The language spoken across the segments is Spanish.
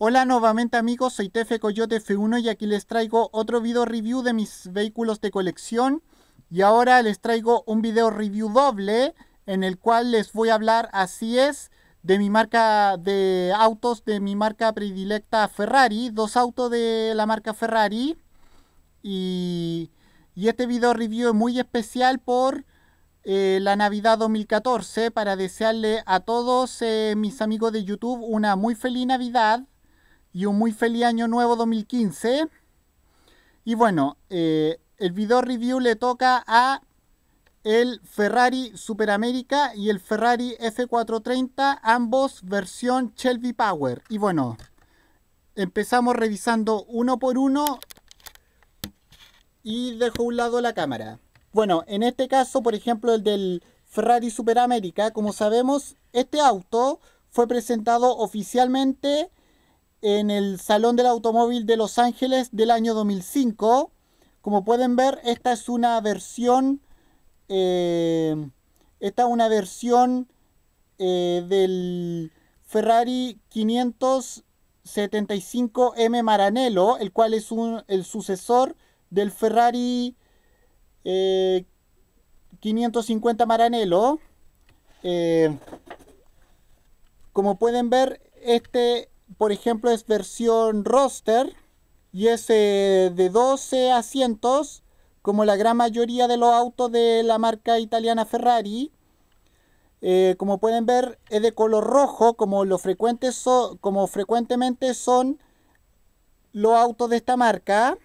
Hola nuevamente amigos, soy Tefe Coyote F1 y aquí les traigo otro video review de mis vehículos de colección y ahora les traigo un video review doble en el cual les voy a hablar así es de mi marca de autos de mi marca predilecta Ferrari, dos autos de la marca Ferrari y, este video review es muy especial por eh, la Navidad 2014 para desearle a todos eh, mis amigos de YouTube una muy feliz Navidad y un muy feliz año nuevo 2015. Y bueno, eh, el video review le toca a el Ferrari Superamérica y el Ferrari F430, ambos versión Shelby Power. Y bueno, empezamos revisando uno por uno y dejo un lado la cámara. Bueno, en este caso, por ejemplo, el del Ferrari Superamérica, como sabemos, este auto fue presentado oficialmente en el Salón del Automóvil de Los Ángeles del año 2005. Como pueden ver, esta es una versión, eh, esta es una versión eh, del Ferrari 575M Maranello, el cual es el sucesor del Ferrari 550 eh, Maranello. como pueden ver, este por ejemplo, es versión roster y es eh, de 12 asientos, como la gran mayoría de los autos de la marca italiana Ferrari. Eh, como pueden ver, es de color rojo, como, lo como frecuentemente son los autos de esta marca.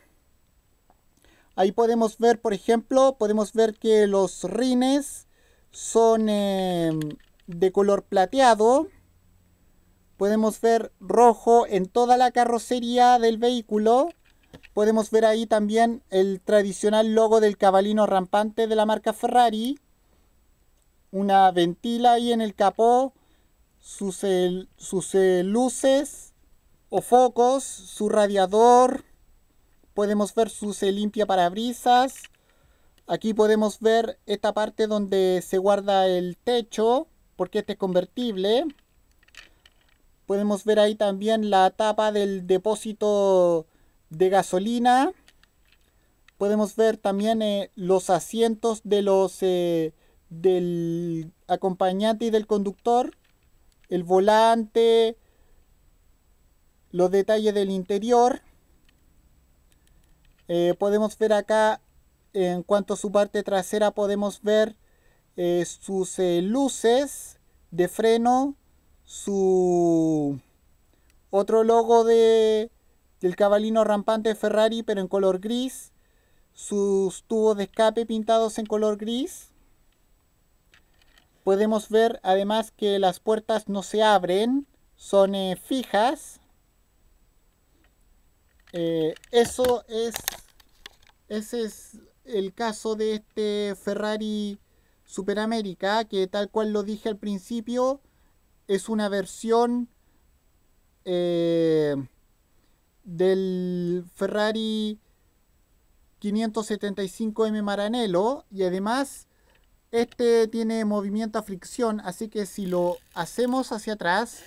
Ahí podemos ver, por ejemplo, podemos ver que los rines son eh, de color plateado. Podemos ver rojo en toda la carrocería del vehículo. Podemos ver ahí también el tradicional logo del cabalino rampante de la marca Ferrari. Una ventila ahí en el capó. Sus, sus eh, luces o focos. Su radiador. Podemos ver sus eh, limpia parabrisas. Aquí podemos ver esta parte donde se guarda el techo. Porque este es convertible. Podemos ver ahí también la tapa del depósito de gasolina. Podemos ver también eh, los asientos de los, eh, del acompañante y del conductor. El volante. Los detalles del interior. Eh, podemos ver acá en cuanto a su parte trasera podemos ver sus luces de freno, su otro logo de, del cabalino rampante Ferrari, pero en color gris. Sus tubos de escape pintados en color gris. Podemos ver además que las puertas no se abren, son eh, fijas. Eh, eso es, ese es el caso de este Ferrari Superamérica, que tal cual lo dije al principio, es una versión eh, del Ferrari 575M Maranello y además este tiene movimiento a fricción, así que si lo hacemos hacia atrás,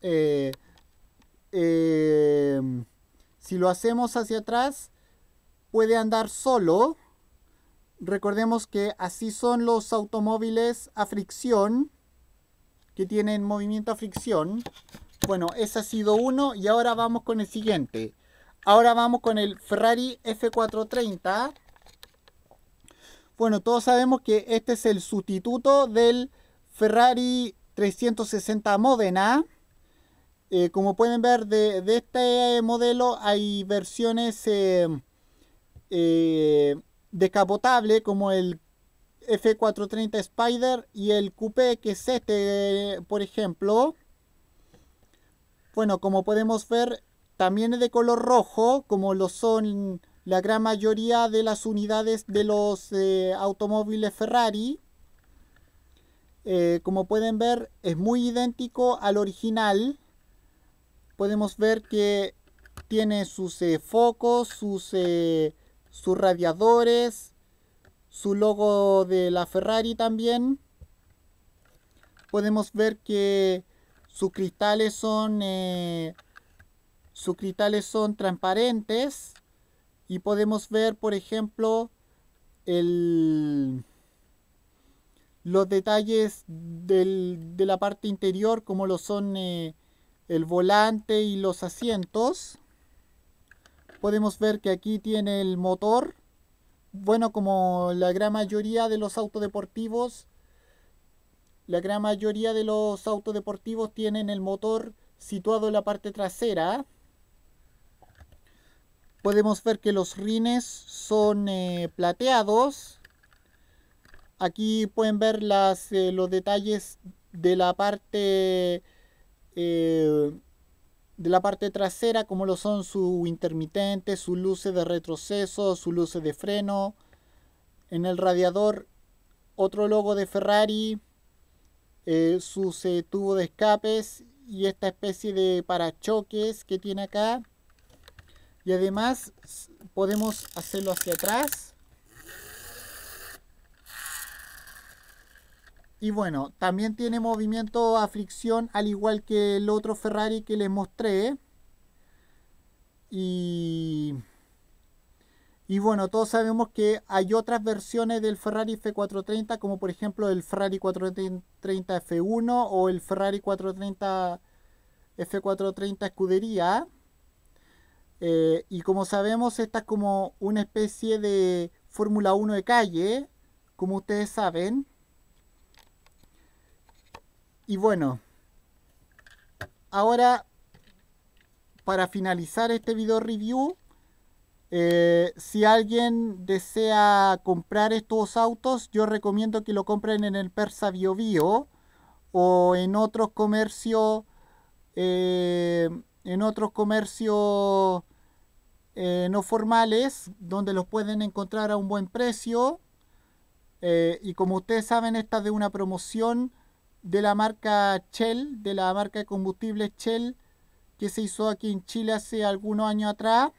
eh, eh, si lo hacemos hacia atrás, puede andar solo. Recordemos que así son los automóviles a fricción, que tienen movimiento a fricción. Bueno, ese ha sido uno y ahora vamos con el siguiente. Ahora vamos con el Ferrari F430. Bueno, todos sabemos que este es el sustituto del Ferrari 360 Modena. Eh, como pueden ver, de, este modelo hay versiones eh, eh, descapotable como el F430 Spider y el coupé que es este, por ejemplo. Bueno, como podemos ver, también es de color rojo, como lo son la gran mayoría de las unidades de los eh, automóviles Ferrari. Eh, como pueden ver, es muy idéntico al original. Podemos ver que tiene sus eh, focos, sus sus radiadores, su logo de la Ferrari también. Podemos ver que sus cristales son, eh, sus cristales son transparentes y podemos ver, por ejemplo, el, los detalles del, de la parte interior como lo son eh, el volante y los asientos. Podemos ver que aquí tiene el motor. Bueno, como la gran mayoría de los autodeportivos la gran mayoría de los autodeportivos tienen el motor situado en la parte trasera. Podemos ver que los rines son eh, plateados. Aquí pueden ver las, eh, los detalles de la parte eh, de la parte trasera, como lo son su intermitente, su luces de retroceso, su luces de freno. En el radiador, otro logo de Ferrari, eh, su eh, tubo de escapes y esta especie de parachoques que tiene acá. Y además podemos hacerlo hacia atrás Y bueno, también tiene movimiento a fricción al igual que el otro Ferrari que les mostré. Y, y bueno, todos sabemos que hay otras versiones del Ferrari F430 como por ejemplo el Ferrari 430 F1 o el Ferrari 430 F430 Escudería. y como sabemos, esta es como una especie de Fórmula 1 de calle, como ustedes saben. Y bueno, ahora para finalizar este video review, eh, si alguien desea comprar estos autos, yo recomiendo que lo compren en el Persa Bio Bio o en otros comercios, eh, en otros comercios eh, no formales, donde los pueden encontrar a un buen precio. y como ustedes saben, esta es de una promoción de la marca Shell, de la marca de combustible Shell, que se hizo aquí en Chile hace algunos años atrás.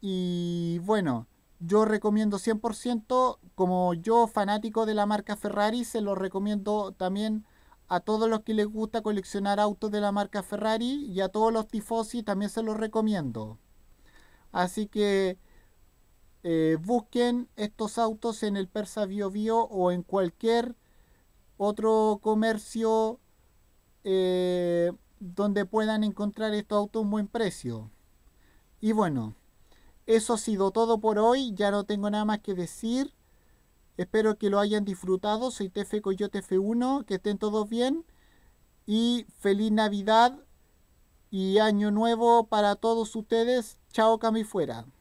Y bueno, yo recomiendo 100%, como yo fanático de la marca Ferrari, se lo recomiendo también a todos los que les gusta coleccionar autos de la marca Ferrari y a todos los tifosi también se los recomiendo. Así que eh, busquen estos autos en el Persa Bio o en cualquier otro comercio eh, donde puedan encontrar estos autos a un buen precio. Y bueno, eso ha sido todo por hoy. Ya no tengo nada más que decir. Espero que lo hayan disfrutado. Soy Tefe Coyote F1. Que estén todos bien. Y feliz Navidad y Año Nuevo para todos ustedes. Chao, Cami Fuera.